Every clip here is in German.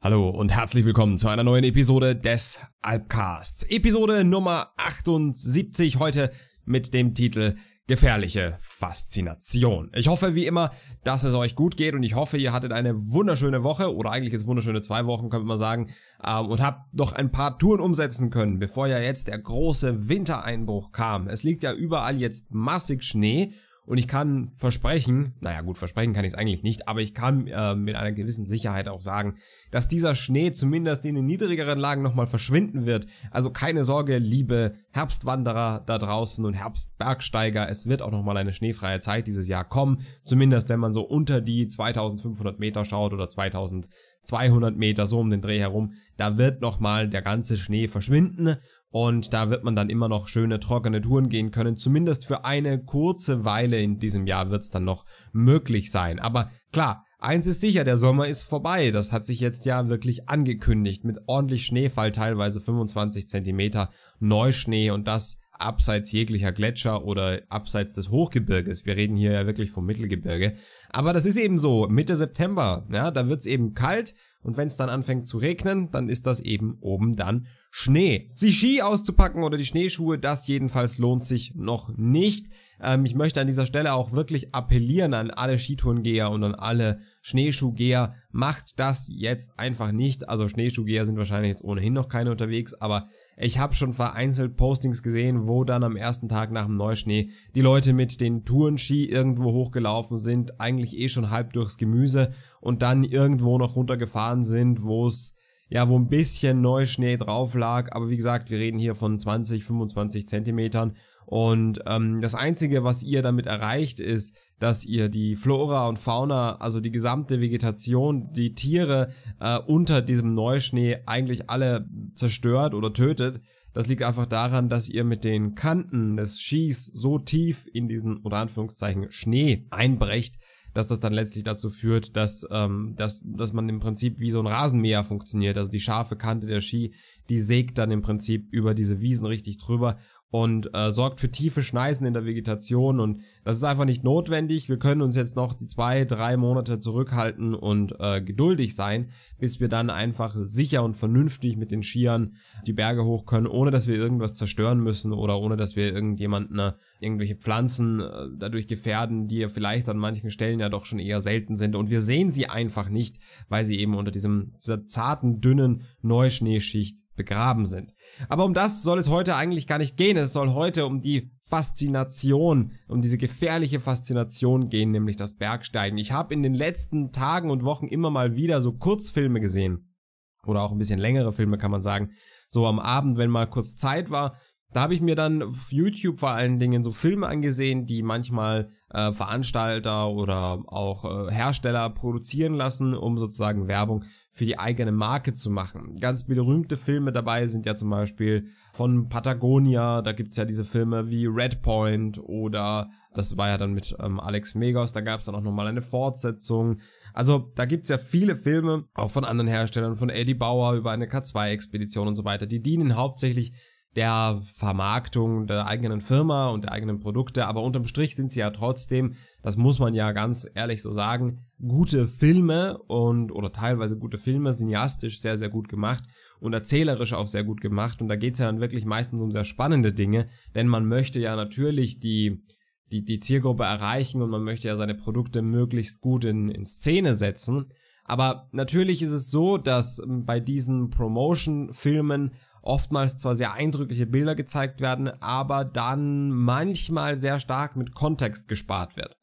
Hallo und herzlich willkommen zu einer neuen Episode des Alpcasts. Episode Nummer 78 heute mit dem Titel Gefährliche Faszination. Ich hoffe wie immer, dass es euch gut geht und ich hoffe, ihr hattet eine wunderschöne Woche oder eigentlich ist wunderschöne zwei Wochen, könnte man sagen, ähm, und habt noch ein paar Touren umsetzen können, bevor ja jetzt der große Wintereinbruch kam. Es liegt ja überall jetzt massig Schnee und ich kann versprechen, naja gut, versprechen kann ich es eigentlich nicht, aber ich kann äh, mit einer gewissen Sicherheit auch sagen, dass dieser Schnee zumindest in den niedrigeren Lagen nochmal verschwinden wird. Also keine Sorge, liebe Herbstwanderer da draußen und Herbstbergsteiger, es wird auch nochmal eine schneefreie Zeit dieses Jahr kommen. Zumindest wenn man so unter die 2500 Meter schaut oder 2200 Meter, so um den Dreh herum. Da wird nochmal der ganze Schnee verschwinden und da wird man dann immer noch schöne trockene Touren gehen können. Zumindest für eine kurze Weile in diesem Jahr wird es dann noch möglich sein. Aber klar, eins ist sicher, der Sommer ist vorbei. Das hat sich jetzt ja wirklich angekündigt. Mit ordentlich Schneefall, teilweise 25 Zentimeter Neuschnee und das abseits jeglicher Gletscher oder abseits des Hochgebirges. Wir reden hier ja wirklich vom Mittelgebirge. Aber das ist eben so, Mitte September, ja, da wird's eben kalt und wenn es dann anfängt zu regnen, dann ist das eben oben dann Schnee. Sie Ski auszupacken oder die Schneeschuhe, das jedenfalls lohnt sich noch nicht. Ähm, ich möchte an dieser Stelle auch wirklich appellieren an alle Skitourengeher und an alle Schneeschuhgeher. Macht das jetzt einfach nicht. Also Schneeschuhgeher sind wahrscheinlich jetzt ohnehin noch keine unterwegs, aber ich habe schon vereinzelt Postings gesehen, wo dann am ersten Tag nach dem Neuschnee die Leute mit den Tourenski irgendwo hochgelaufen sind, eigentlich eh schon halb durchs Gemüse und dann irgendwo noch runtergefahren sind, wo es ja, wo ein bisschen Neuschnee drauf lag. Aber wie gesagt, wir reden hier von 20, 25 Zentimetern. Und ähm, das Einzige, was ihr damit erreicht, ist, dass ihr die Flora und Fauna, also die gesamte Vegetation, die Tiere äh, unter diesem Neuschnee eigentlich alle zerstört oder tötet. Das liegt einfach daran, dass ihr mit den Kanten des Skis so tief in diesen, oder Anführungszeichen, Schnee einbrecht, dass das dann letztlich dazu führt, dass, ähm, dass, dass man im Prinzip wie so ein Rasenmäher funktioniert. Also die scharfe Kante der Ski, die sägt dann im Prinzip über diese Wiesen richtig drüber und äh, sorgt für tiefe Schneisen in der Vegetation und das ist einfach nicht notwendig. Wir können uns jetzt noch die zwei, drei Monate zurückhalten und äh, geduldig sein, bis wir dann einfach sicher und vernünftig mit den Skiern die Berge hoch können, ohne dass wir irgendwas zerstören müssen oder ohne dass wir irgendjemanden äh, irgendwelche Pflanzen äh, dadurch gefährden, die ja vielleicht an manchen Stellen ja doch schon eher selten sind und wir sehen sie einfach nicht, weil sie eben unter diesem dieser zarten, dünnen Neuschneeschicht begraben sind. Aber um das soll es heute eigentlich gar nicht gehen. Es soll heute um die Faszination, um diese gefährliche Faszination gehen, nämlich das Bergsteigen. Ich habe in den letzten Tagen und Wochen immer mal wieder so Kurzfilme gesehen. Oder auch ein bisschen längere Filme, kann man sagen. So am Abend, wenn mal kurz Zeit war. Da habe ich mir dann auf YouTube vor allen Dingen so Filme angesehen, die manchmal äh, Veranstalter oder auch äh, Hersteller produzieren lassen, um sozusagen Werbung für die eigene Marke zu machen. Ganz berühmte Filme dabei sind ja zum Beispiel von Patagonia, da gibt's ja diese Filme wie Red Point oder das war ja dann mit ähm, Alex Megos, da gab's dann auch nochmal eine Fortsetzung. Also da gibt's ja viele Filme, auch von anderen Herstellern, von Eddie Bauer über eine K2-Expedition und so weiter, die dienen hauptsächlich der Vermarktung der eigenen Firma und der eigenen Produkte, aber unterm Strich sind sie ja trotzdem, das muss man ja ganz ehrlich so sagen, gute Filme und oder teilweise gute Filme, cineastisch sehr, sehr gut gemacht und erzählerisch auch sehr gut gemacht. Und da geht's ja dann wirklich meistens um sehr spannende Dinge, denn man möchte ja natürlich die, die, die Zielgruppe erreichen und man möchte ja seine Produkte möglichst gut in, in Szene setzen. Aber natürlich ist es so, dass ähm, bei diesen Promotion-Filmen oftmals zwar sehr eindrückliche Bilder gezeigt werden, aber dann manchmal sehr stark mit Kontext gespart wird.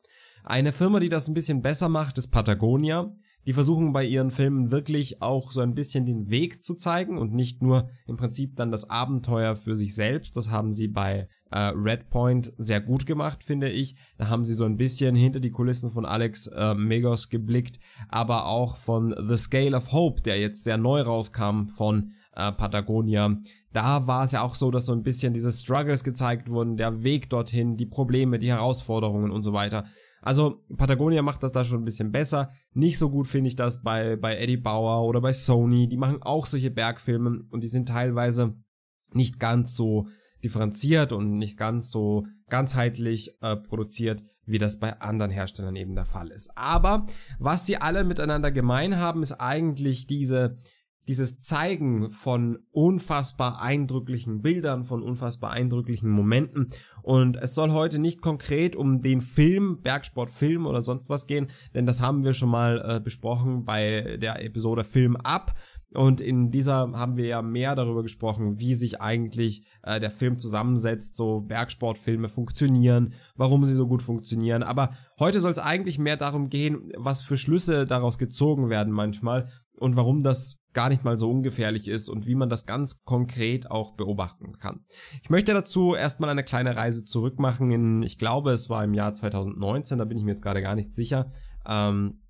Eine Firma, die das ein bisschen besser macht, ist Patagonia. Die versuchen bei ihren Filmen wirklich auch so ein bisschen den Weg zu zeigen und nicht nur im Prinzip dann das Abenteuer für sich selbst. Das haben sie bei äh, Redpoint sehr gut gemacht, finde ich. Da haben sie so ein bisschen hinter die Kulissen von Alex äh, Megos geblickt, aber auch von The Scale of Hope, der jetzt sehr neu rauskam von äh, Patagonia. Da war es ja auch so, dass so ein bisschen diese Struggles gezeigt wurden, der Weg dorthin, die Probleme, die Herausforderungen und so weiter. Also Patagonia macht das da schon ein bisschen besser. Nicht so gut finde ich das bei, bei Eddie Bauer oder bei Sony. Die machen auch solche Bergfilme und die sind teilweise nicht ganz so differenziert und nicht ganz so ganzheitlich äh, produziert, wie das bei anderen Herstellern eben der Fall ist. Aber was sie alle miteinander gemein haben, ist eigentlich diese dieses Zeigen von unfassbar eindrücklichen Bildern, von unfassbar eindrücklichen Momenten. Und es soll heute nicht konkret um den Film, Bergsportfilm oder sonst was gehen, denn das haben wir schon mal äh, besprochen bei der Episode Film ab. Und in dieser haben wir ja mehr darüber gesprochen, wie sich eigentlich äh, der Film zusammensetzt, so Bergsportfilme funktionieren, warum sie so gut funktionieren. Aber heute soll es eigentlich mehr darum gehen, was für Schlüsse daraus gezogen werden manchmal und warum das gar nicht mal so ungefährlich ist und wie man das ganz konkret auch beobachten kann. Ich möchte dazu erstmal eine kleine Reise zurück machen in, ich glaube, es war im Jahr 2019, da bin ich mir jetzt gerade gar nicht sicher. Ähm,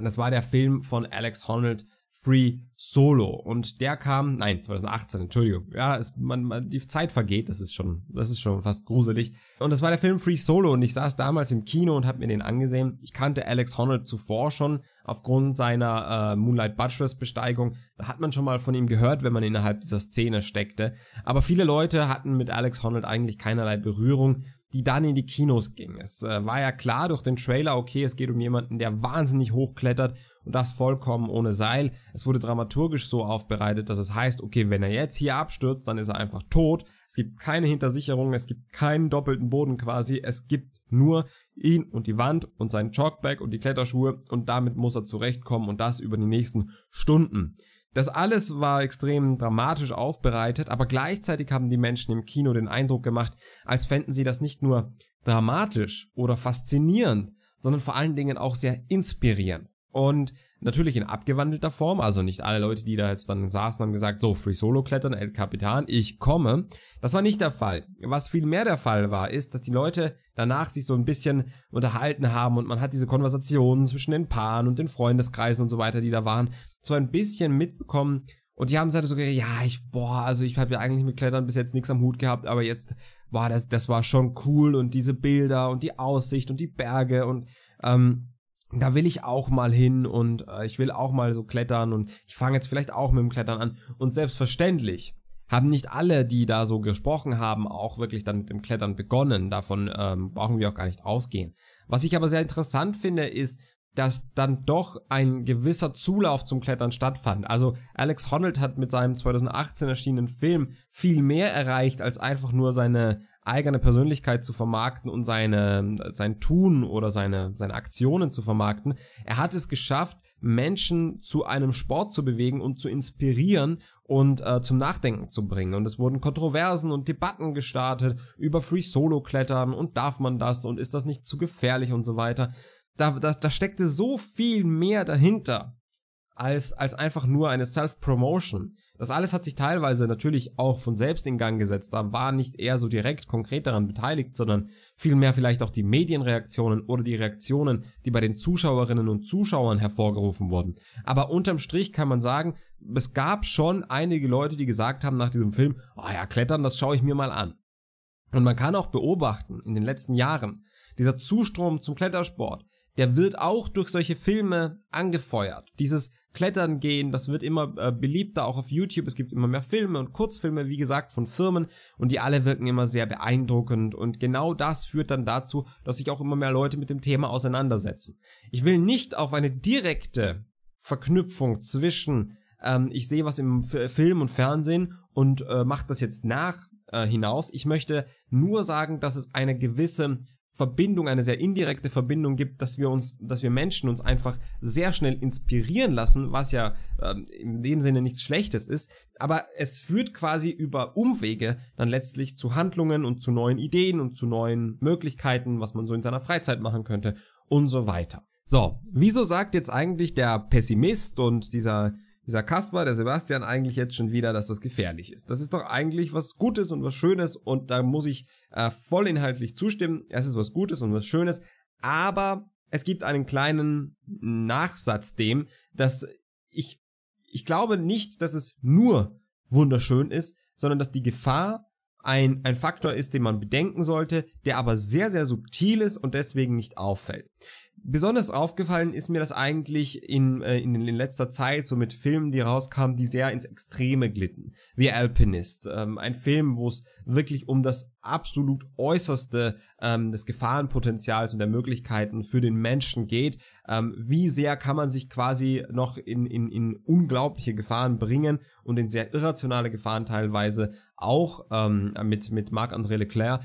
das war der Film von Alex Honnold, Free Solo. Und der kam, nein, 2018, Entschuldigung. Ja, es, man, man, die Zeit vergeht, das ist schon, das ist schon fast gruselig. Und das war der Film Free Solo und ich saß damals im Kino und habe mir den angesehen. Ich kannte Alex Honnold zuvor schon aufgrund seiner äh, Moonlight Buttress Besteigung. Da hat man schon mal von ihm gehört, wenn man innerhalb dieser Szene steckte. Aber viele Leute hatten mit Alex Honnold eigentlich keinerlei Berührung die dann in die Kinos ging. Es äh, war ja klar durch den Trailer, okay, es geht um jemanden, der wahnsinnig hochklettert und das vollkommen ohne Seil. Es wurde dramaturgisch so aufbereitet, dass es heißt, okay, wenn er jetzt hier abstürzt, dann ist er einfach tot. Es gibt keine Hintersicherung, es gibt keinen doppelten Boden quasi, es gibt nur ihn und die Wand und sein Chalkback und die Kletterschuhe und damit muss er zurechtkommen und das über die nächsten Stunden. Das alles war extrem dramatisch aufbereitet, aber gleichzeitig haben die Menschen im Kino den Eindruck gemacht, als fänden sie das nicht nur dramatisch oder faszinierend, sondern vor allen Dingen auch sehr inspirierend. Und natürlich in abgewandelter Form, also nicht alle Leute, die da jetzt dann saßen, haben gesagt, so, Free Solo klettern, El Capitan, ich komme. Das war nicht der Fall. Was viel mehr der Fall war, ist, dass die Leute danach sich so ein bisschen unterhalten haben und man hat diese Konversationen zwischen den Paaren und den Freundeskreisen und so weiter, die da waren, so ein bisschen mitbekommen. Und die haben gesagt, so, ja, ich, boah, also ich habe ja eigentlich mit Klettern bis jetzt nichts am Hut gehabt, aber jetzt, war das, das war schon cool und diese Bilder und die Aussicht und die Berge und, ähm, da will ich auch mal hin und äh, ich will auch mal so klettern und ich fange jetzt vielleicht auch mit dem Klettern an. Und selbstverständlich haben nicht alle, die da so gesprochen haben, auch wirklich dann mit dem Klettern begonnen. Davon ähm, brauchen wir auch gar nicht ausgehen. Was ich aber sehr interessant finde, ist, dass dann doch ein gewisser Zulauf zum Klettern stattfand. Also Alex Honnold hat mit seinem 2018 erschienenen Film viel mehr erreicht als einfach nur seine eigene Persönlichkeit zu vermarkten und seine, sein Tun oder seine, seine Aktionen zu vermarkten. Er hat es geschafft, Menschen zu einem Sport zu bewegen und zu inspirieren und äh, zum Nachdenken zu bringen. Und es wurden Kontroversen und Debatten gestartet über Free Solo Klettern und darf man das und ist das nicht zu gefährlich und so weiter. Da, da, da steckte so viel mehr dahinter als, als einfach nur eine Self-Promotion. Das alles hat sich teilweise natürlich auch von selbst in Gang gesetzt. Da war nicht er so direkt konkret daran beteiligt, sondern vielmehr vielleicht auch die Medienreaktionen oder die Reaktionen, die bei den Zuschauerinnen und Zuschauern hervorgerufen wurden. Aber unterm Strich kann man sagen, es gab schon einige Leute, die gesagt haben nach diesem Film, oh ja, klettern, das schaue ich mir mal an. Und man kann auch beobachten, in den letzten Jahren, dieser Zustrom zum Klettersport, der wird auch durch solche Filme angefeuert. Dieses Klettern gehen, das wird immer äh, beliebter, auch auf YouTube. Es gibt immer mehr Filme und Kurzfilme, wie gesagt, von Firmen und die alle wirken immer sehr beeindruckend und genau das führt dann dazu, dass sich auch immer mehr Leute mit dem Thema auseinandersetzen. Ich will nicht auf eine direkte Verknüpfung zwischen ähm, ich sehe was im F Film und Fernsehen und äh, mache das jetzt nach äh, hinaus. Ich möchte nur sagen, dass es eine gewisse Verbindung, eine sehr indirekte Verbindung gibt, dass wir uns, dass wir Menschen uns einfach sehr schnell inspirieren lassen, was ja äh, in dem Sinne nichts Schlechtes ist, aber es führt quasi über Umwege dann letztlich zu Handlungen und zu neuen Ideen und zu neuen Möglichkeiten, was man so in seiner Freizeit machen könnte und so weiter. So, wieso sagt jetzt eigentlich der Pessimist und dieser dieser Kaspar, der Sebastian, eigentlich jetzt schon wieder, dass das gefährlich ist. Das ist doch eigentlich was Gutes und was Schönes und da muss ich äh, vollinhaltlich zustimmen. Es ist was Gutes und was Schönes, aber es gibt einen kleinen Nachsatz dem, dass ich, ich glaube nicht, dass es nur wunderschön ist, sondern dass die Gefahr ein, ein Faktor ist, den man bedenken sollte, der aber sehr, sehr subtil ist und deswegen nicht auffällt besonders aufgefallen ist mir das eigentlich in, äh, in, in letzter Zeit, so mit Filmen, die rauskamen, die sehr ins Extreme glitten. The Alpinist, ähm, ein Film, wo es wirklich um das absolut Äußerste ähm, des Gefahrenpotenzials und der Möglichkeiten für den Menschen geht. Ähm, wie sehr kann man sich quasi noch in, in, in unglaubliche Gefahren bringen und in sehr irrationale Gefahren teilweise auch ähm, mit, mit Marc-André Leclerc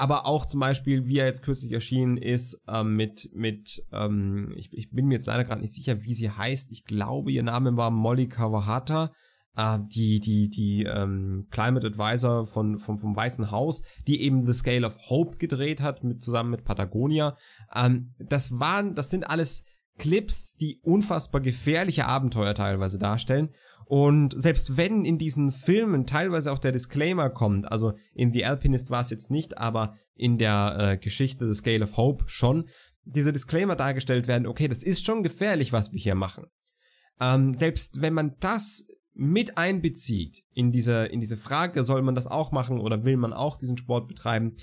aber auch zum Beispiel, wie er jetzt kürzlich erschienen ist, ähm, mit, mit ähm, ich, ich bin mir jetzt leider gerade nicht sicher, wie sie heißt. Ich glaube, ihr Name war Molly Kawahata äh, die die die ähm, Climate Advisor von vom vom Weißen Haus, die eben The Scale of Hope gedreht hat mit zusammen mit Patagonia. Ähm, das waren das sind alles Clips, die unfassbar gefährliche Abenteuer teilweise darstellen. Und selbst wenn in diesen Filmen teilweise auch der Disclaimer kommt, also in The Alpinist war es jetzt nicht, aber in der äh, Geschichte The Scale of Hope schon, diese Disclaimer dargestellt werden, okay, das ist schon gefährlich, was wir hier machen. Ähm, selbst wenn man das mit einbezieht in diese, in diese Frage, soll man das auch machen oder will man auch diesen Sport betreiben,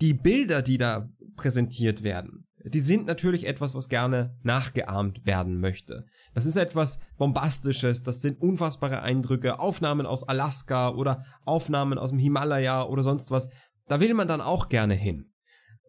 die Bilder, die da präsentiert werden, die sind natürlich etwas, was gerne nachgeahmt werden möchte. Das ist etwas Bombastisches, das sind unfassbare Eindrücke, Aufnahmen aus Alaska oder Aufnahmen aus dem Himalaya oder sonst was. Da will man dann auch gerne hin.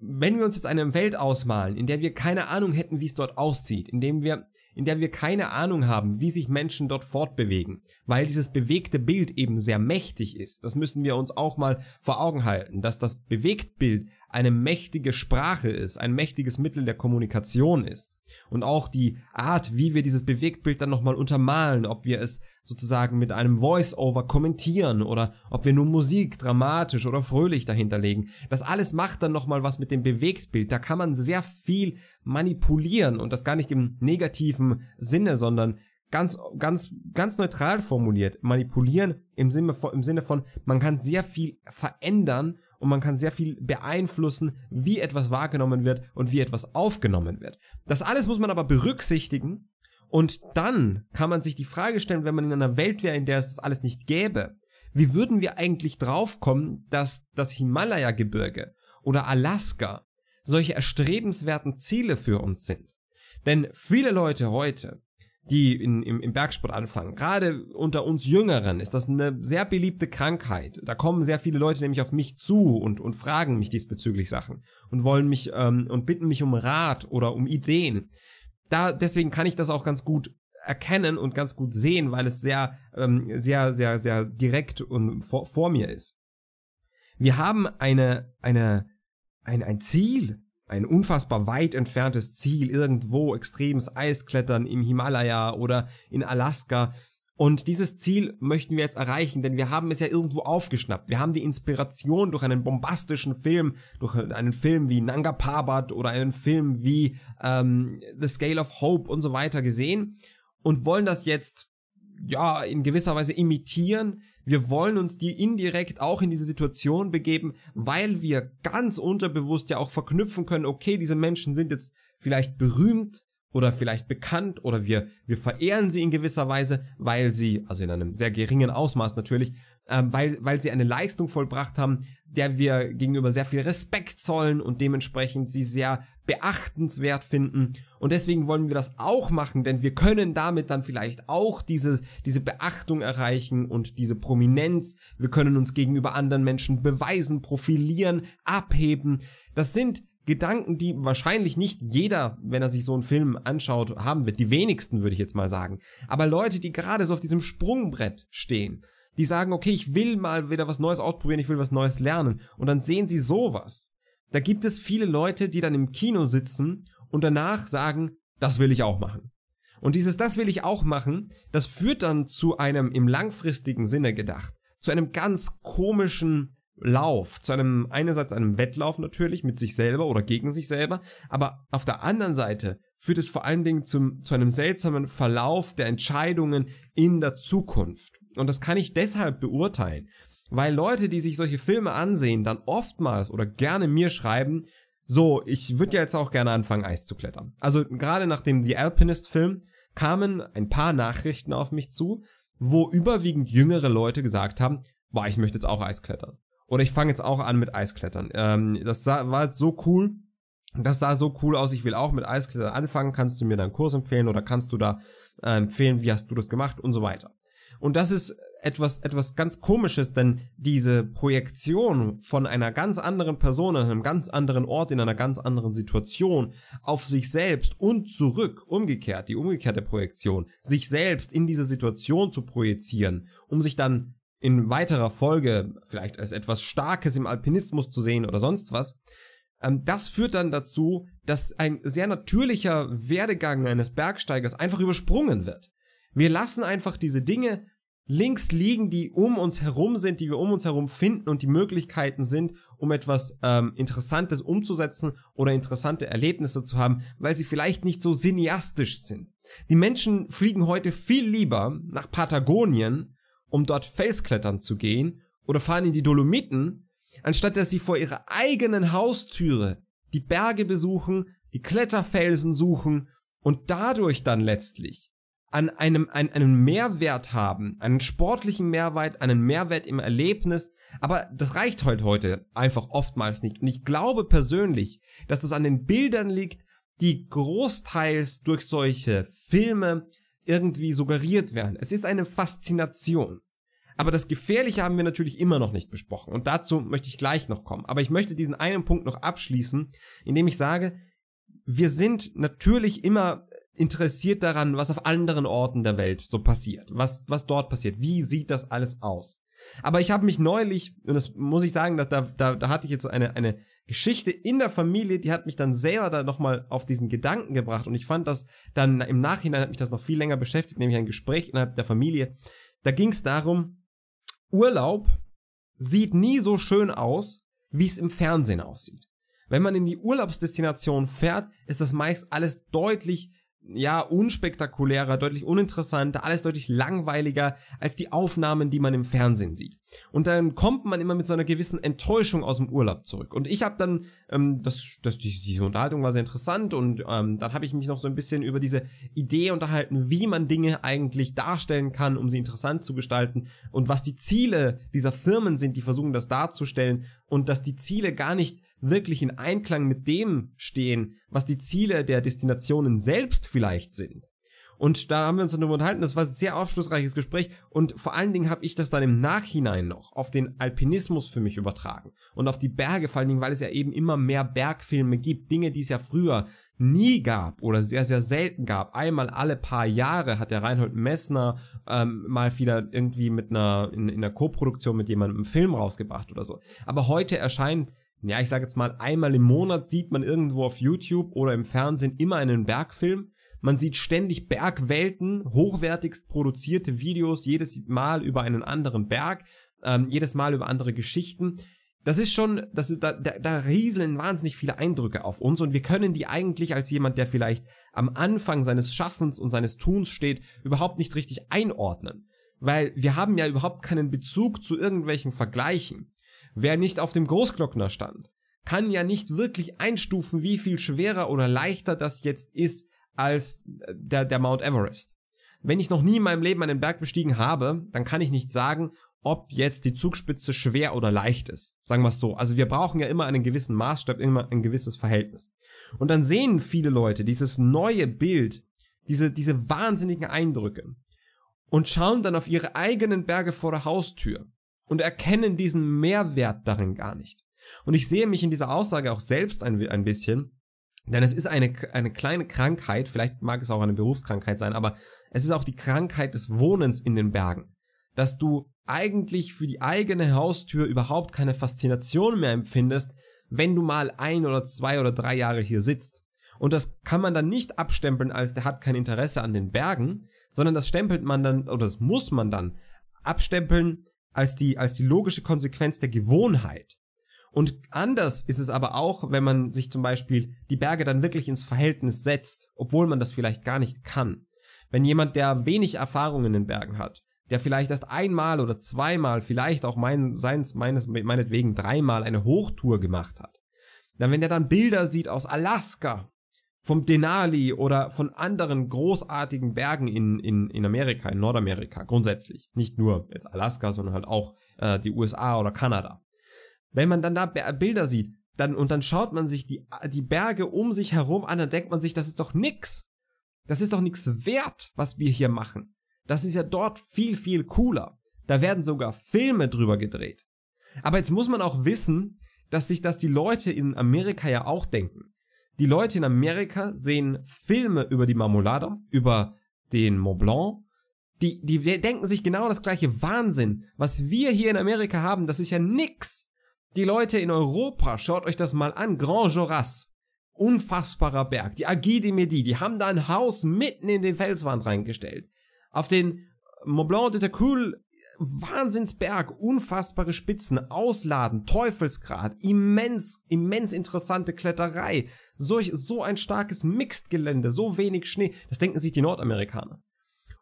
Wenn wir uns jetzt eine Welt ausmalen, in der wir keine Ahnung hätten, wie es dort aussieht, in dem wir in der wir keine Ahnung haben, wie sich Menschen dort fortbewegen, weil dieses bewegte Bild eben sehr mächtig ist. Das müssen wir uns auch mal vor Augen halten, dass das bewegte Bild eine mächtige Sprache ist, ein mächtiges Mittel der Kommunikation ist. Und auch die Art, wie wir dieses Bewegtbild dann nochmal untermalen, ob wir es sozusagen mit einem Voice-Over kommentieren oder ob wir nur Musik dramatisch oder fröhlich dahinterlegen. Das alles macht dann nochmal was mit dem Bewegtbild. Da kann man sehr viel manipulieren und das gar nicht im negativen Sinne, sondern ganz, ganz, ganz neutral formuliert. Manipulieren im Sinne, von, im Sinne von, man kann sehr viel verändern und man kann sehr viel beeinflussen, wie etwas wahrgenommen wird und wie etwas aufgenommen wird. Das alles muss man aber berücksichtigen und dann kann man sich die Frage stellen, wenn man in einer Welt wäre, in der es das alles nicht gäbe, wie würden wir eigentlich draufkommen, dass das Himalaya-Gebirge oder Alaska solche erstrebenswerten Ziele für uns sind? Denn viele Leute heute die in, im, im Bergsport anfangen. Gerade unter uns Jüngeren ist das eine sehr beliebte Krankheit. Da kommen sehr viele Leute nämlich auf mich zu und, und fragen mich diesbezüglich Sachen und wollen mich ähm, und bitten mich um Rat oder um Ideen. Da, deswegen kann ich das auch ganz gut erkennen und ganz gut sehen, weil es sehr, ähm, sehr, sehr, sehr direkt und vor, vor mir ist. Wir haben eine, eine, ein, ein Ziel, ein unfassbar weit entferntes Ziel, irgendwo extremes Eisklettern im Himalaya oder in Alaska. Und dieses Ziel möchten wir jetzt erreichen, denn wir haben es ja irgendwo aufgeschnappt. Wir haben die Inspiration durch einen bombastischen Film, durch einen Film wie Nanga Parbat oder einen Film wie ähm, The Scale of Hope und so weiter gesehen und wollen das jetzt ja in gewisser Weise imitieren wir wollen uns die indirekt auch in diese Situation begeben, weil wir ganz unterbewusst ja auch verknüpfen können, okay, diese Menschen sind jetzt vielleicht berühmt oder vielleicht bekannt oder wir, wir verehren sie in gewisser Weise, weil sie, also in einem sehr geringen Ausmaß natürlich, äh, weil, weil sie eine Leistung vollbracht haben, der wir gegenüber sehr viel Respekt zollen und dementsprechend sie sehr beachtenswert finden. Und deswegen wollen wir das auch machen, denn wir können damit dann vielleicht auch diese, diese Beachtung erreichen und diese Prominenz. Wir können uns gegenüber anderen Menschen beweisen, profilieren, abheben. Das sind Gedanken, die wahrscheinlich nicht jeder, wenn er sich so einen Film anschaut, haben wird. Die wenigsten, würde ich jetzt mal sagen. Aber Leute, die gerade so auf diesem Sprungbrett stehen die sagen, okay, ich will mal wieder was Neues ausprobieren, ich will was Neues lernen. Und dann sehen sie sowas. Da gibt es viele Leute, die dann im Kino sitzen und danach sagen, das will ich auch machen. Und dieses das will ich auch machen, das führt dann zu einem im langfristigen Sinne gedacht, zu einem ganz komischen Lauf, zu einem einerseits einem Wettlauf natürlich mit sich selber oder gegen sich selber, aber auf der anderen Seite führt es vor allen Dingen zum, zu einem seltsamen Verlauf der Entscheidungen in der Zukunft. Und das kann ich deshalb beurteilen, weil Leute, die sich solche Filme ansehen, dann oftmals oder gerne mir schreiben, so, ich würde ja jetzt auch gerne anfangen, Eis zu klettern. Also gerade nach dem The Alpinist-Film kamen ein paar Nachrichten auf mich zu, wo überwiegend jüngere Leute gesagt haben, boah, ich möchte jetzt auch Eis klettern. Oder ich fange jetzt auch an mit Eisklettern. Ähm, das sah, war jetzt so cool. Das sah so cool aus, ich will auch mit Eisklettern anfangen. Kannst du mir da einen Kurs empfehlen oder kannst du da äh, empfehlen, wie hast du das gemacht und so weiter. Und das ist etwas, etwas ganz komisches, denn diese Projektion von einer ganz anderen Person an einem ganz anderen Ort, in einer ganz anderen Situation auf sich selbst und zurück, umgekehrt, die umgekehrte Projektion, sich selbst in diese Situation zu projizieren, um sich dann in weiterer Folge vielleicht als etwas Starkes im Alpinismus zu sehen oder sonst was, ähm, das führt dann dazu, dass ein sehr natürlicher Werdegang eines Bergsteigers einfach übersprungen wird. Wir lassen einfach diese Dinge links liegen, die um uns herum sind, die wir um uns herum finden und die Möglichkeiten sind, um etwas ähm, Interessantes umzusetzen oder interessante Erlebnisse zu haben, weil sie vielleicht nicht so cineastisch sind. Die Menschen fliegen heute viel lieber nach Patagonien, um dort Felsklettern zu gehen oder fahren in die Dolomiten, anstatt dass sie vor ihrer eigenen Haustüre die Berge besuchen, die Kletterfelsen suchen und dadurch dann letztlich an einem, an, einem Mehrwert haben, einen sportlichen Mehrwert, einen Mehrwert im Erlebnis. Aber das reicht heute halt heute einfach oftmals nicht. Und ich glaube persönlich, dass das an den Bildern liegt, die großteils durch solche Filme irgendwie suggeriert werden. Es ist eine Faszination. Aber das Gefährliche haben wir natürlich immer noch nicht besprochen. Und dazu möchte ich gleich noch kommen. Aber ich möchte diesen einen Punkt noch abschließen, indem ich sage, wir sind natürlich immer interessiert daran, was auf anderen Orten der Welt so passiert, was, was dort passiert, wie sieht das alles aus. Aber ich habe mich neulich, und das muss ich sagen, dass da, da, da hatte ich jetzt eine, eine Geschichte in der Familie, die hat mich dann selber da nochmal auf diesen Gedanken gebracht und ich fand das dann im Nachhinein hat mich das noch viel länger beschäftigt, nämlich ein Gespräch innerhalb der Familie. Da ging es darum, Urlaub sieht nie so schön aus, wie es im Fernsehen aussieht. Wenn man in die Urlaubsdestination fährt, ist das meist alles deutlich ja, unspektakulärer, deutlich uninteressanter, alles deutlich langweiliger als die Aufnahmen, die man im Fernsehen sieht. Und dann kommt man immer mit so einer gewissen Enttäuschung aus dem Urlaub zurück. Und ich habe dann, ähm, das, das, diese Unterhaltung war sehr interessant und ähm, dann habe ich mich noch so ein bisschen über diese Idee unterhalten, wie man Dinge eigentlich darstellen kann, um sie interessant zu gestalten und was die Ziele dieser Firmen sind, die versuchen das darzustellen und dass die Ziele gar nicht wirklich in Einklang mit dem stehen, was die Ziele der Destinationen selbst vielleicht sind. Und da haben wir uns darüber unterhalten, das war ein sehr aufschlussreiches Gespräch und vor allen Dingen habe ich das dann im Nachhinein noch auf den Alpinismus für mich übertragen und auf die Berge, vor allen Dingen, weil es ja eben immer mehr Bergfilme gibt, Dinge, die es ja früher nie gab oder sehr, sehr selten gab. Einmal alle paar Jahre hat der Reinhold Messner ähm, mal wieder irgendwie mit einer, in, in einer Koproduktion mit jemandem einen Film rausgebracht oder so. Aber heute erscheint ja, ich sage jetzt mal, einmal im Monat sieht man irgendwo auf YouTube oder im Fernsehen immer einen Bergfilm. Man sieht ständig Bergwelten, hochwertigst produzierte Videos, jedes Mal über einen anderen Berg, ähm, jedes Mal über andere Geschichten. Das ist schon, das ist, da, da, da rieseln wahnsinnig viele Eindrücke auf uns und wir können die eigentlich als jemand, der vielleicht am Anfang seines Schaffens und seines Tuns steht, überhaupt nicht richtig einordnen. Weil wir haben ja überhaupt keinen Bezug zu irgendwelchen Vergleichen. Wer nicht auf dem Großglockner stand, kann ja nicht wirklich einstufen, wie viel schwerer oder leichter das jetzt ist als äh, der, der Mount Everest. Wenn ich noch nie in meinem Leben einen Berg bestiegen habe, dann kann ich nicht sagen, ob jetzt die Zugspitze schwer oder leicht ist. Sagen wir es so. Also wir brauchen ja immer einen gewissen Maßstab, immer ein gewisses Verhältnis. Und dann sehen viele Leute dieses neue Bild, diese, diese wahnsinnigen Eindrücke und schauen dann auf ihre eigenen Berge vor der Haustür und erkennen diesen Mehrwert darin gar nicht. Und ich sehe mich in dieser Aussage auch selbst ein, ein bisschen, denn es ist eine, eine kleine Krankheit, vielleicht mag es auch eine Berufskrankheit sein, aber es ist auch die Krankheit des Wohnens in den Bergen, dass du eigentlich für die eigene Haustür überhaupt keine Faszination mehr empfindest, wenn du mal ein oder zwei oder drei Jahre hier sitzt. Und das kann man dann nicht abstempeln, als der hat kein Interesse an den Bergen, sondern das stempelt man dann, oder das muss man dann abstempeln als die, als die logische Konsequenz der Gewohnheit. Und anders ist es aber auch, wenn man sich zum Beispiel die Berge dann wirklich ins Verhältnis setzt, obwohl man das vielleicht gar nicht kann. Wenn jemand, der wenig Erfahrung in den Bergen hat, der vielleicht erst einmal oder zweimal, vielleicht auch mein, seins, meines, meinetwegen dreimal eine Hochtour gemacht hat, dann wenn der dann Bilder sieht aus Alaska vom Denali oder von anderen großartigen Bergen in, in, in Amerika, in Nordamerika grundsätzlich. Nicht nur jetzt Alaska, sondern halt auch äh, die USA oder Kanada. Wenn man dann da Bilder sieht, dann, und dann schaut man sich die, die Berge um sich herum an, dann denkt man sich, das ist doch nix. Das ist doch nichts wert, was wir hier machen. Das ist ja dort viel, viel cooler. Da werden sogar Filme drüber gedreht. Aber jetzt muss man auch wissen, dass sich das die Leute in Amerika ja auch denken die Leute in Amerika sehen Filme über die Marmolada, über den Mont Blanc. Die, die denken sich genau das gleiche Wahnsinn. Was wir hier in Amerika haben, das ist ja nix. Die Leute in Europa, schaut euch das mal an. Grand Joras. Unfassbarer Berg. Die Agide de Medi, die haben da ein Haus mitten in den Felswand reingestellt. Auf den Mont Blanc de Tacul Wahnsinnsberg, unfassbare Spitzen, Ausladen, Teufelsgrad, immens, immens interessante Kletterei, solch, so ein starkes Mixed-Gelände, so wenig Schnee, das denken sich die Nordamerikaner.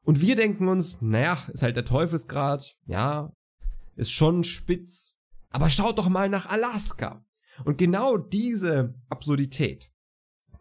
Und wir denken uns, naja, ist halt der Teufelsgrad, ja, ist schon spitz, aber schaut doch mal nach Alaska. Und genau diese Absurdität,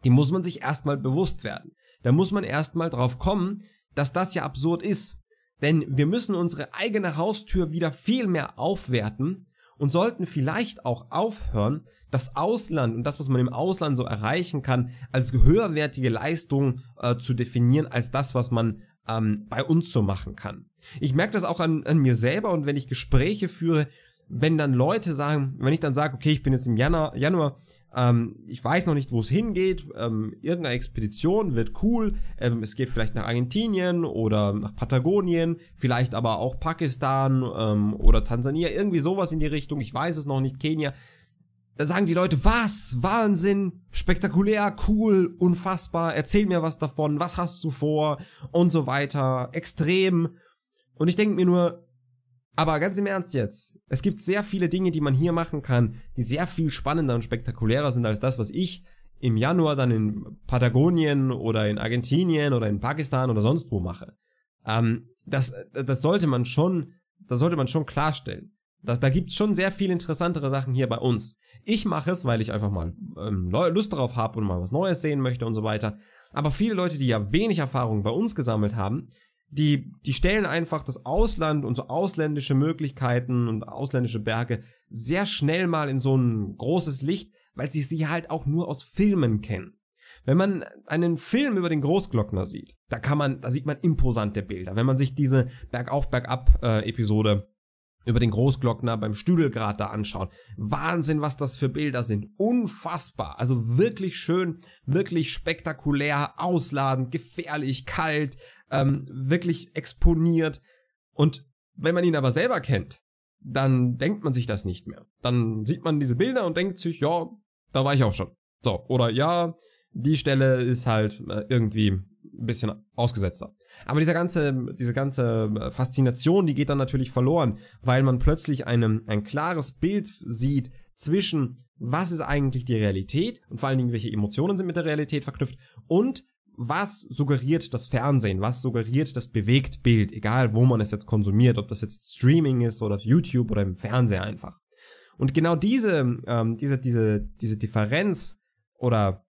die muss man sich erstmal bewusst werden. Da muss man erstmal drauf kommen, dass das ja absurd ist. Denn wir müssen unsere eigene Haustür wieder viel mehr aufwerten und sollten vielleicht auch aufhören, das Ausland und das, was man im Ausland so erreichen kann, als höherwertige Leistung äh, zu definieren, als das, was man ähm, bei uns so machen kann. Ich merke das auch an, an mir selber und wenn ich Gespräche führe, wenn dann Leute sagen, wenn ich dann sage, okay, ich bin jetzt im Januar, Januar ähm, ich weiß noch nicht, wo es hingeht. Ähm, irgendeine Expedition wird cool. Ähm, es geht vielleicht nach Argentinien oder nach Patagonien, vielleicht aber auch Pakistan ähm, oder Tansania, irgendwie sowas in die Richtung. Ich weiß es noch nicht, Kenia. Da sagen die Leute, was? Wahnsinn, spektakulär, cool, unfassbar, erzähl mir was davon, was hast du vor und so weiter, extrem. Und ich denke mir nur, aber ganz im Ernst jetzt, es gibt sehr viele Dinge, die man hier machen kann, die sehr viel spannender und spektakulärer sind als das, was ich im Januar dann in Patagonien oder in Argentinien oder in Pakistan oder sonst wo mache. Ähm, das, das sollte man schon, das sollte man schon klarstellen. Das, da gibt's schon sehr viel interessantere Sachen hier bei uns. Ich mache es, weil ich einfach mal ähm, Lust darauf habe und mal was Neues sehen möchte und so weiter. Aber viele Leute, die ja wenig Erfahrung bei uns gesammelt haben, die, die stellen einfach das Ausland und so ausländische Möglichkeiten und ausländische Berge sehr schnell mal in so ein großes Licht, weil sie sie halt auch nur aus Filmen kennen. Wenn man einen Film über den Großglockner sieht, da kann man, da sieht man imposante Bilder. Wenn man sich diese Bergauf, Bergab äh, Episode über den Großglockner beim Stüdelgrad da anschaut. Wahnsinn, was das für Bilder sind. Unfassbar. Also wirklich schön, wirklich spektakulär, ausladend, gefährlich, kalt, ähm, wirklich exponiert. Und wenn man ihn aber selber kennt, dann denkt man sich das nicht mehr. Dann sieht man diese Bilder und denkt sich, ja, da war ich auch schon. So, oder ja, die Stelle ist halt äh, irgendwie ein bisschen ausgesetzter. Aber diese ganze, diese ganze äh, Faszination, die geht dann natürlich verloren, weil man plötzlich einem, ein klares Bild sieht zwischen, was ist eigentlich die Realität und vor allen Dingen, welche Emotionen sind mit der Realität verknüpft und was suggeriert das Fernsehen, was suggeriert das Bewegtbild, egal wo man es jetzt konsumiert, ob das jetzt Streaming ist oder auf YouTube oder im Fernseher einfach. Und genau diese, ähm, diese, diese, diese Differenz oder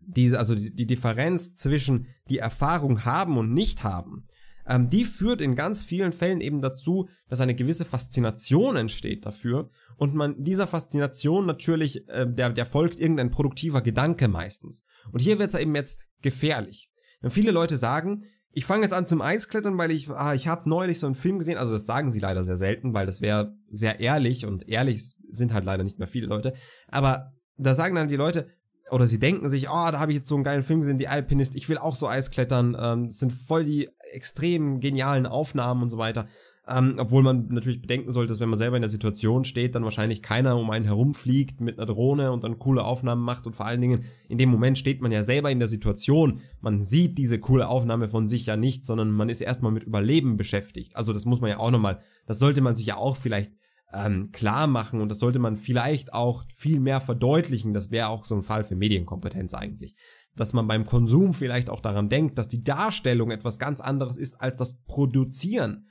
diese, also die, die Differenz zwischen die Erfahrung haben und nicht haben, ähm, die führt in ganz vielen Fällen eben dazu, dass eine gewisse Faszination entsteht dafür und man dieser Faszination natürlich, äh, der, der folgt irgendein produktiver Gedanke meistens. Und hier wird es eben jetzt gefährlich. Denn viele Leute sagen, ich fange jetzt an zum Eisklettern, weil ich, ah, ich habe neulich so einen Film gesehen, also das sagen sie leider sehr selten, weil das wäre sehr ehrlich und ehrlich sind halt leider nicht mehr viele Leute, aber da sagen dann die Leute, oder sie denken sich, oh, da habe ich jetzt so einen geilen Film gesehen, die Alpinist, ich will auch so Eisklettern, ähm, das sind voll die extrem genialen Aufnahmen und so weiter. Ähm, obwohl man natürlich bedenken sollte, dass wenn man selber in der Situation steht, dann wahrscheinlich keiner um einen herumfliegt mit einer Drohne und dann coole Aufnahmen macht und vor allen Dingen in dem Moment steht man ja selber in der Situation. Man sieht diese coole Aufnahme von sich ja nicht, sondern man ist erstmal mit Überleben beschäftigt. Also das muss man ja auch nochmal, das sollte man sich ja auch vielleicht ähm, klar machen und das sollte man vielleicht auch viel mehr verdeutlichen. Das wäre auch so ein Fall für Medienkompetenz eigentlich dass man beim Konsum vielleicht auch daran denkt, dass die Darstellung etwas ganz anderes ist als das Produzieren.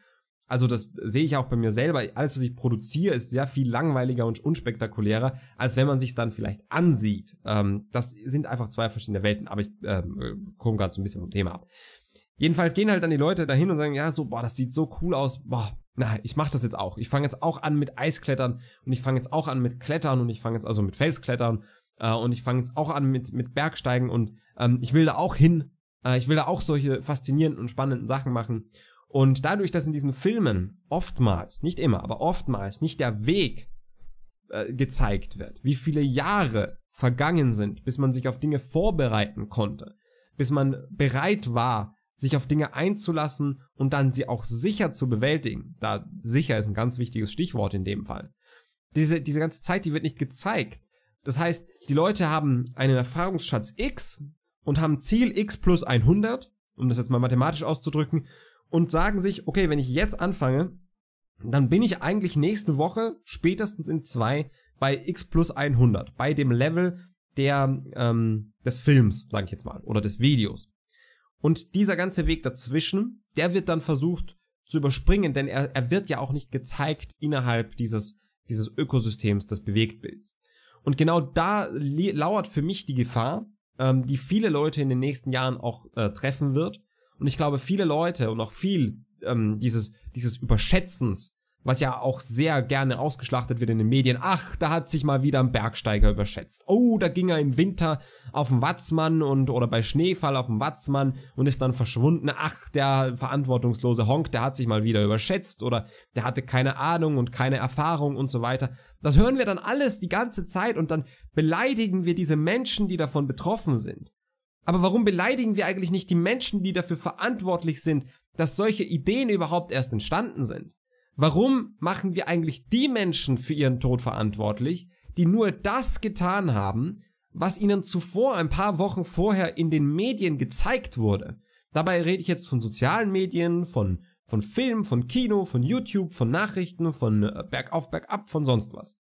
Also das sehe ich auch bei mir selber. Alles, was ich produziere, ist sehr viel langweiliger und unspektakulärer, als wenn man sich dann vielleicht ansieht. Ähm, das sind einfach zwei verschiedene Welten, aber ich ähm, äh, komme gerade so ein bisschen vom Thema ab. Jedenfalls gehen halt dann die Leute dahin und sagen, ja, so, boah, das sieht so cool aus, boah, na, ich mache das jetzt auch. Ich fange jetzt auch an mit Eisklettern und ich fange jetzt auch an mit Klettern und ich fange jetzt also mit Felsklettern äh, und ich fange jetzt auch an mit, mit Bergsteigen und ähm, ich will da auch hin. Äh, ich will da auch solche faszinierenden und spannenden Sachen machen. Und dadurch, dass in diesen Filmen oftmals, nicht immer, aber oftmals nicht der Weg äh, gezeigt wird, wie viele Jahre vergangen sind, bis man sich auf Dinge vorbereiten konnte, bis man bereit war, sich auf Dinge einzulassen und dann sie auch sicher zu bewältigen. Da sicher ist ein ganz wichtiges Stichwort in dem Fall. Diese, diese ganze Zeit, die wird nicht gezeigt. Das heißt, die Leute haben einen Erfahrungsschatz X und haben Ziel X plus 100, um das jetzt mal mathematisch auszudrücken, und sagen sich, okay, wenn ich jetzt anfange, dann bin ich eigentlich nächste Woche spätestens in zwei bei X plus 100, bei dem Level der, ähm, des Films, sage ich jetzt mal, oder des Videos. Und dieser ganze Weg dazwischen, der wird dann versucht zu überspringen, denn er, er wird ja auch nicht gezeigt innerhalb dieses, dieses Ökosystems des Bewegtbilds. Und genau da lauert für mich die Gefahr, ähm, die viele Leute in den nächsten Jahren auch äh, treffen wird. Und ich glaube, viele Leute und auch viel ähm, dieses, dieses Überschätzens, was ja auch sehr gerne ausgeschlachtet wird in den Medien. Ach, da hat sich mal wieder ein Bergsteiger überschätzt. Oh, da ging er im Winter auf den Watzmann und oder bei Schneefall auf den Watzmann und ist dann verschwunden. Ach, der verantwortungslose Honk, der hat sich mal wieder überschätzt oder der hatte keine Ahnung und keine Erfahrung und so weiter. Das hören wir dann alles die ganze Zeit und dann beleidigen wir diese Menschen, die davon betroffen sind. Aber warum beleidigen wir eigentlich nicht die Menschen, die dafür verantwortlich sind, dass solche Ideen überhaupt erst entstanden sind? Warum machen wir eigentlich die Menschen für ihren Tod verantwortlich, die nur das getan haben, was ihnen zuvor ein paar Wochen vorher in den Medien gezeigt wurde? Dabei rede ich jetzt von sozialen Medien, von von Film, von Kino, von YouTube, von Nachrichten, von äh, Bergauf, Bergab, von sonst was.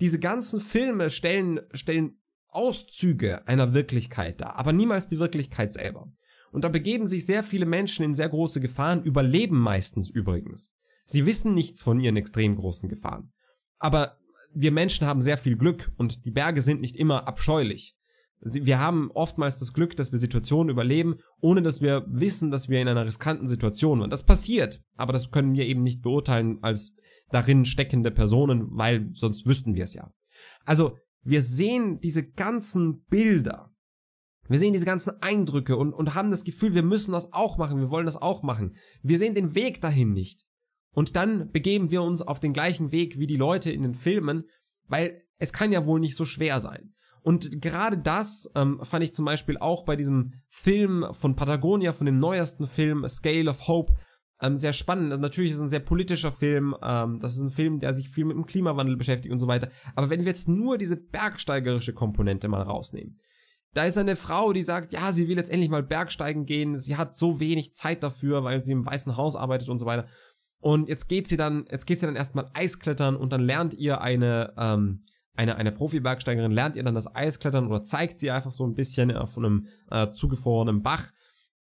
Diese ganzen Filme stellen, stellen Auszüge einer Wirklichkeit dar, aber niemals die Wirklichkeit selber. Und da begeben sich sehr viele Menschen in sehr große Gefahren, überleben meistens übrigens. Sie wissen nichts von ihren extrem großen Gefahren. Aber wir Menschen haben sehr viel Glück und die Berge sind nicht immer abscheulich wir haben oftmals das Glück, dass wir Situationen überleben, ohne dass wir wissen, dass wir in einer riskanten Situation waren. Das passiert, aber das können wir eben nicht beurteilen als darin steckende Personen, weil sonst wüssten wir es ja. Also, wir sehen diese ganzen Bilder, wir sehen diese ganzen Eindrücke und, und haben das Gefühl, wir müssen das auch machen, wir wollen das auch machen. Wir sehen den Weg dahin nicht. Und dann begeben wir uns auf den gleichen Weg wie die Leute in den Filmen, weil es kann ja wohl nicht so schwer sein. Und gerade das ähm, fand ich zum Beispiel auch bei diesem Film von Patagonia, von dem neuesten Film Scale of Hope, ähm, sehr spannend. Also natürlich ist es ein sehr politischer Film. Ähm, das ist ein Film, der sich viel mit dem Klimawandel beschäftigt und so weiter. Aber wenn wir jetzt nur diese bergsteigerische Komponente mal rausnehmen, da ist eine Frau, die sagt, ja, sie will jetzt endlich mal bergsteigen gehen. Sie hat so wenig Zeit dafür, weil sie im Weißen Haus arbeitet und so weiter. Und jetzt geht sie dann, jetzt geht sie dann erstmal Eisklettern und dann lernt ihr eine, ähm, eine, eine Profi-Bergsteigerin lernt ihr dann das Eisklettern oder zeigt sie einfach so ein bisschen auf einem äh, zugefrorenen Bach.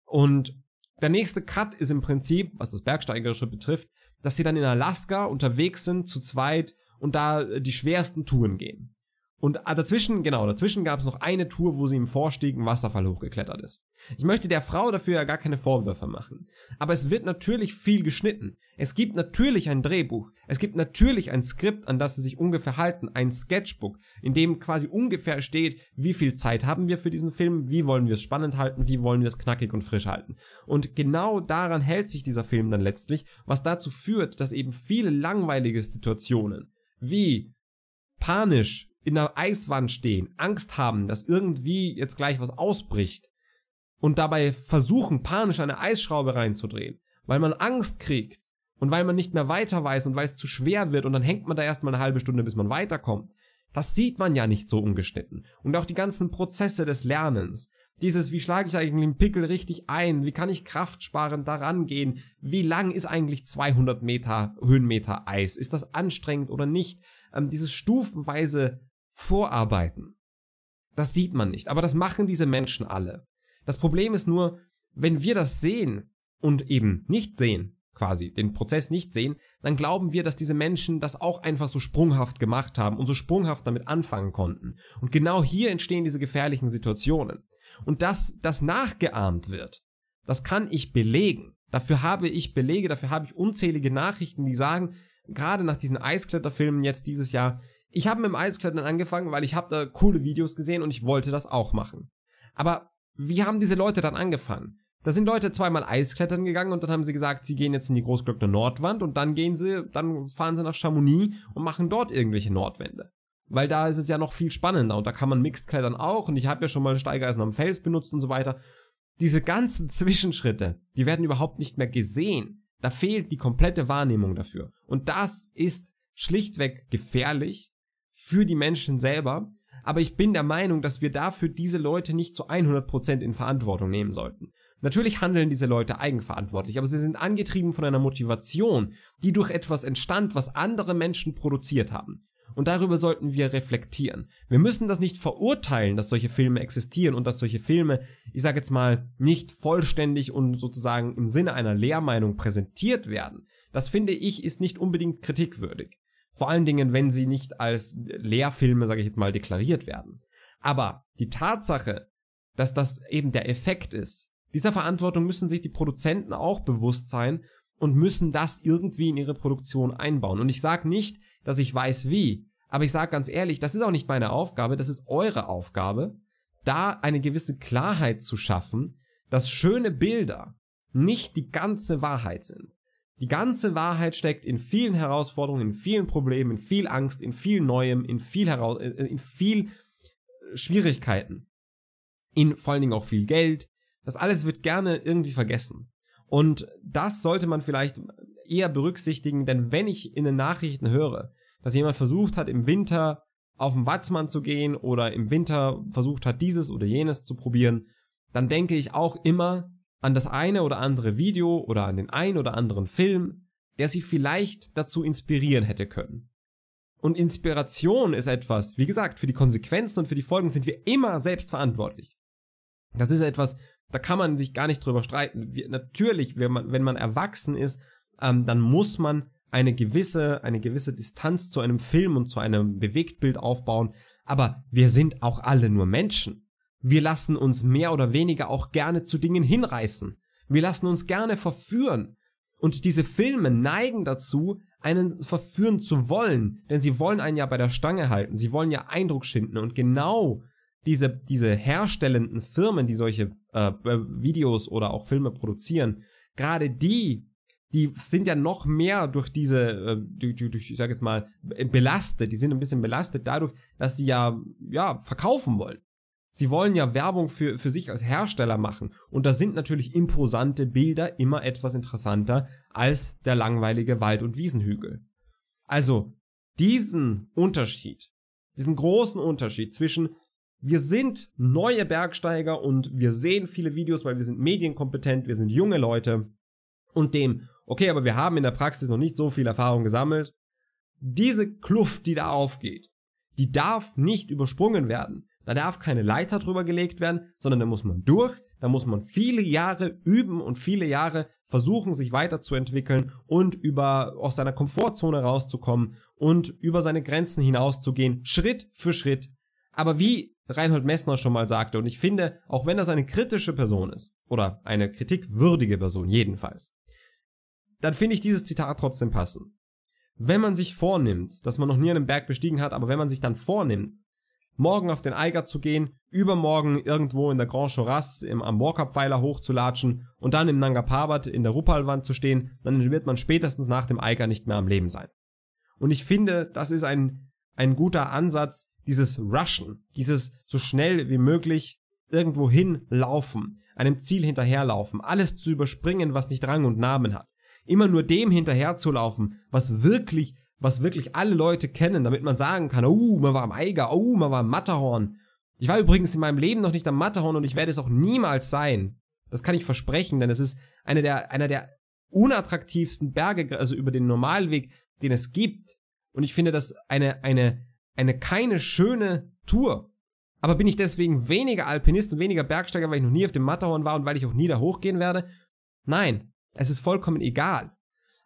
Und der nächste Cut ist im Prinzip, was das Bergsteigerische betrifft, dass sie dann in Alaska unterwegs sind zu zweit und da äh, die schwersten Touren gehen. Und ah, dazwischen, genau, dazwischen gab es noch eine Tour, wo sie im Vorstieg vorstiegen Wasserfall hochgeklettert ist. Ich möchte der Frau dafür ja gar keine Vorwürfe machen. Aber es wird natürlich viel geschnitten. Es gibt natürlich ein Drehbuch. Es gibt natürlich ein Skript, an das sie sich ungefähr halten. Ein Sketchbook, in dem quasi ungefähr steht, wie viel Zeit haben wir für diesen Film, wie wollen wir es spannend halten, wie wollen wir es knackig und frisch halten. Und genau daran hält sich dieser Film dann letztlich, was dazu führt, dass eben viele langweilige Situationen, wie panisch in der Eiswand stehen, Angst haben, dass irgendwie jetzt gleich was ausbricht, und dabei versuchen, panisch eine Eisschraube reinzudrehen, weil man Angst kriegt und weil man nicht mehr weiter weiß und weil es zu schwer wird und dann hängt man da erstmal eine halbe Stunde, bis man weiterkommt. Das sieht man ja nicht so ungeschnitten. Und auch die ganzen Prozesse des Lernens. Dieses, wie schlage ich eigentlich den Pickel richtig ein? Wie kann ich kraftsparend daran gehen? Wie lang ist eigentlich 200 Meter Höhenmeter Eis? Ist das anstrengend oder nicht? Ähm, dieses stufenweise Vorarbeiten. Das sieht man nicht. Aber das machen diese Menschen alle. Das Problem ist nur, wenn wir das sehen und eben nicht sehen, quasi den Prozess nicht sehen, dann glauben wir, dass diese Menschen das auch einfach so sprunghaft gemacht haben und so sprunghaft damit anfangen konnten. Und genau hier entstehen diese gefährlichen Situationen. Und dass das nachgeahmt wird, das kann ich belegen. Dafür habe ich Belege, dafür habe ich unzählige Nachrichten, die sagen, gerade nach diesen Eiskletterfilmen jetzt dieses Jahr, ich habe mit dem Eisklettern angefangen, weil ich habe da coole Videos gesehen und ich wollte das auch machen. Aber wie haben diese Leute dann angefangen? Da sind Leute zweimal Eisklettern gegangen und dann haben sie gesagt, sie gehen jetzt in die Großglockner Nordwand und dann gehen sie, dann fahren sie nach Chamonix und machen dort irgendwelche Nordwände. Weil da ist es ja noch viel spannender und da kann man Mixed klettern auch und ich habe ja schon mal Steigeisen am Fels benutzt und so weiter. Diese ganzen Zwischenschritte, die werden überhaupt nicht mehr gesehen. Da fehlt die komplette Wahrnehmung dafür. Und das ist schlichtweg gefährlich für die Menschen selber, aber ich bin der Meinung, dass wir dafür diese Leute nicht zu 100% in Verantwortung nehmen sollten. Natürlich handeln diese Leute eigenverantwortlich, aber sie sind angetrieben von einer Motivation, die durch etwas entstand, was andere Menschen produziert haben. Und darüber sollten wir reflektieren. Wir müssen das nicht verurteilen, dass solche Filme existieren und dass solche Filme, ich sage jetzt mal, nicht vollständig und sozusagen im Sinne einer Lehrmeinung präsentiert werden. Das finde ich ist nicht unbedingt kritikwürdig. Vor allen Dingen, wenn sie nicht als Lehrfilme, sage ich jetzt mal, deklariert werden. Aber die Tatsache, dass das eben der Effekt ist, dieser Verantwortung müssen sich die Produzenten auch bewusst sein und müssen das irgendwie in ihre Produktion einbauen. Und ich sage nicht, dass ich weiß wie, aber ich sage ganz ehrlich, das ist auch nicht meine Aufgabe, das ist eure Aufgabe, da eine gewisse Klarheit zu schaffen, dass schöne Bilder nicht die ganze Wahrheit sind. Die ganze Wahrheit steckt in vielen Herausforderungen, in vielen Problemen, in viel Angst, in viel Neuem, in viel, Heraus äh, äh, in viel äh, Schwierigkeiten, in vor allen Dingen auch viel Geld. Das alles wird gerne irgendwie vergessen. Und das sollte man vielleicht eher berücksichtigen, denn wenn ich in den Nachrichten höre, dass jemand versucht hat, im Winter auf den Watzmann zu gehen oder im Winter versucht hat, dieses oder jenes zu probieren, dann denke ich auch immer, an das eine oder andere Video oder an den ein oder anderen Film, der sie vielleicht dazu inspirieren hätte können. Und Inspiration ist etwas, wie gesagt, für die Konsequenzen und für die Folgen sind wir immer selbst verantwortlich. Das ist etwas, da kann man sich gar nicht drüber streiten. Wir, natürlich, wenn man, wenn man erwachsen ist, ähm, dann muss man eine gewisse, eine gewisse Distanz zu einem Film und zu einem Bewegtbild aufbauen. Aber wir sind auch alle nur Menschen. Wir lassen uns mehr oder weniger auch gerne zu Dingen hinreißen. Wir lassen uns gerne verführen. Und diese Filme neigen dazu, einen verführen zu wollen, denn sie wollen einen ja bei der Stange halten, sie wollen ja Eindruck schinden und genau diese, diese herstellenden Firmen, die solche äh, äh Videos oder auch Filme produzieren, gerade die, die sind ja noch mehr durch diese, äh, durch, durch, ich sag jetzt mal, belastet, die sind ein bisschen belastet dadurch, dass sie ja, ja, verkaufen wollen. Sie wollen ja Werbung für, für sich als Hersteller machen. Und da sind natürlich imposante Bilder immer etwas interessanter als der langweilige Wald- und Wiesenhügel. Also, diesen Unterschied, diesen großen Unterschied zwischen wir sind neue Bergsteiger und wir sehen viele Videos, weil wir sind medienkompetent, wir sind junge Leute und dem, okay, aber wir haben in der Praxis noch nicht so viel Erfahrung gesammelt. Diese Kluft, die da aufgeht, die darf nicht übersprungen werden. Da darf keine Leiter drüber gelegt werden, sondern da muss man durch, da muss man viele Jahre üben und viele Jahre versuchen, sich weiterzuentwickeln und über aus seiner Komfortzone rauszukommen und über seine Grenzen hinauszugehen, Schritt für Schritt. Aber wie Reinhold Messner schon mal sagte, und ich finde, auch wenn das eine kritische Person ist, oder eine kritikwürdige Person jedenfalls, dann finde ich dieses Zitat trotzdem passend. Wenn man sich vornimmt, dass man noch nie einen Berg bestiegen hat, aber wenn man sich dann vornimmt, morgen auf den Eiger zu gehen, übermorgen irgendwo in der Grand Choras im, amorka pfeiler hochzulatschen und dann im Nanga Parbat in der Rupalwand zu stehen, dann wird man spätestens nach dem Eiger nicht mehr am Leben sein. Und ich finde, das ist ein, ein guter Ansatz, dieses Rushen, dieses so schnell wie möglich irgendwo hinlaufen, einem Ziel hinterherlaufen, alles zu überspringen, was nicht Rang und Namen hat. Immer nur dem hinterherzulaufen, was wirklich was wirklich alle Leute kennen, damit man sagen kann, oh, man war am Eiger, oh, man war am Matterhorn. Ich war übrigens in meinem Leben noch nicht am Matterhorn und ich werde es auch niemals sein. Das kann ich versprechen, denn es ist einer der, einer der unattraktivsten Berge, also über den Normalweg, den es gibt. Und ich finde das eine, eine, eine keine schöne Tour. Aber bin ich deswegen weniger Alpinist und weniger Bergsteiger, weil ich noch nie auf dem Matterhorn war und weil ich auch nie da hochgehen werde? Nein, es ist vollkommen egal.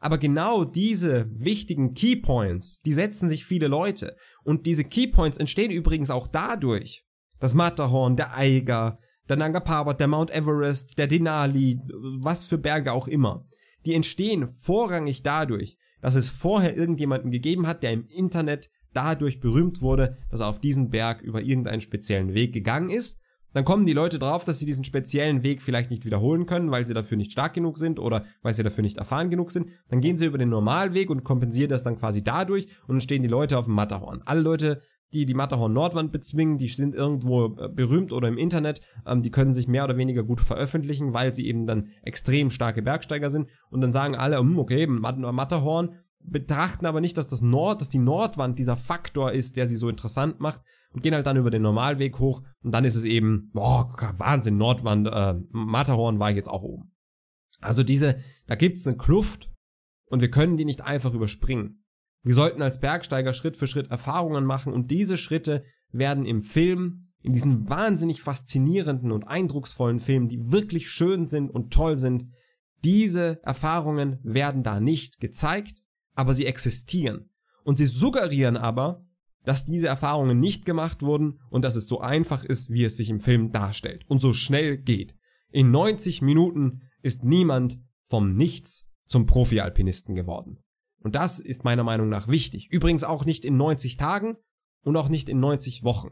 Aber genau diese wichtigen Keypoints, die setzen sich viele Leute. Und diese Keypoints entstehen übrigens auch dadurch, das Matterhorn, der Eiger, der Nanga Parbat, der Mount Everest, der Denali, was für Berge auch immer. Die entstehen vorrangig dadurch, dass es vorher irgendjemanden gegeben hat, der im Internet dadurch berühmt wurde, dass er auf diesen Berg über irgendeinen speziellen Weg gegangen ist dann kommen die Leute drauf, dass sie diesen speziellen Weg vielleicht nicht wiederholen können, weil sie dafür nicht stark genug sind oder weil sie dafür nicht erfahren genug sind. Dann gehen sie über den Normalweg und kompensieren das dann quasi dadurch und dann stehen die Leute auf dem Matterhorn. Alle Leute, die die Matterhorn Nordwand bezwingen, die sind irgendwo äh, berühmt oder im Internet, ähm, die können sich mehr oder weniger gut veröffentlichen, weil sie eben dann extrem starke Bergsteiger sind und dann sagen alle, hm, okay, Matterhorn, betrachten aber nicht, dass das Nord, dass die Nordwand dieser Faktor ist, der sie so interessant macht, und gehen halt dann über den Normalweg hoch und dann ist es eben, boah, Wahnsinn, Nordwand, äh, Matterhorn war ich jetzt auch oben. Also diese, da gibt's eine Kluft und wir können die nicht einfach überspringen. Wir sollten als Bergsteiger Schritt für Schritt Erfahrungen machen und diese Schritte werden im Film, in diesen wahnsinnig faszinierenden und eindrucksvollen Filmen, die wirklich schön sind und toll sind, diese Erfahrungen werden da nicht gezeigt, aber sie existieren. Und sie suggerieren aber, dass diese Erfahrungen nicht gemacht wurden und dass es so einfach ist, wie es sich im Film darstellt und so schnell geht. In 90 Minuten ist niemand vom Nichts zum Profi-Alpinisten geworden. Und das ist meiner Meinung nach wichtig. Übrigens auch nicht in 90 Tagen und auch nicht in 90 Wochen.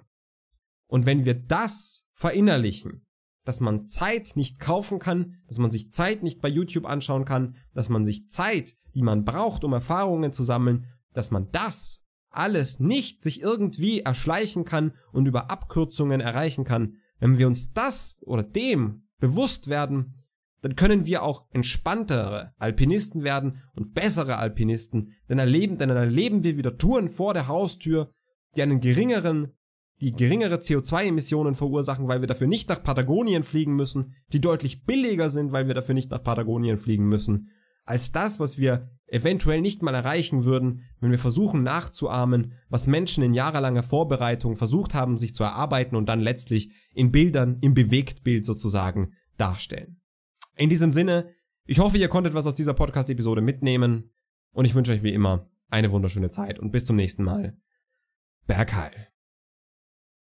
Und wenn wir das verinnerlichen, dass man Zeit nicht kaufen kann, dass man sich Zeit nicht bei YouTube anschauen kann, dass man sich Zeit, die man braucht, um Erfahrungen zu sammeln, dass man das alles nicht sich irgendwie erschleichen kann und über Abkürzungen erreichen kann, wenn wir uns das oder dem bewusst werden, dann können wir auch entspanntere Alpinisten werden und bessere Alpinisten, denn erleben, denn erleben wir wieder Touren vor der Haustür, die einen geringeren, die geringere CO2-Emissionen verursachen, weil wir dafür nicht nach Patagonien fliegen müssen, die deutlich billiger sind, weil wir dafür nicht nach Patagonien fliegen müssen als das, was wir eventuell nicht mal erreichen würden, wenn wir versuchen nachzuahmen, was Menschen in jahrelanger Vorbereitung versucht haben, sich zu erarbeiten und dann letztlich in Bildern, im Bewegtbild sozusagen darstellen. In diesem Sinne, ich hoffe, ihr konntet was aus dieser Podcast-Episode mitnehmen und ich wünsche euch wie immer eine wunderschöne Zeit und bis zum nächsten Mal. Bergheil.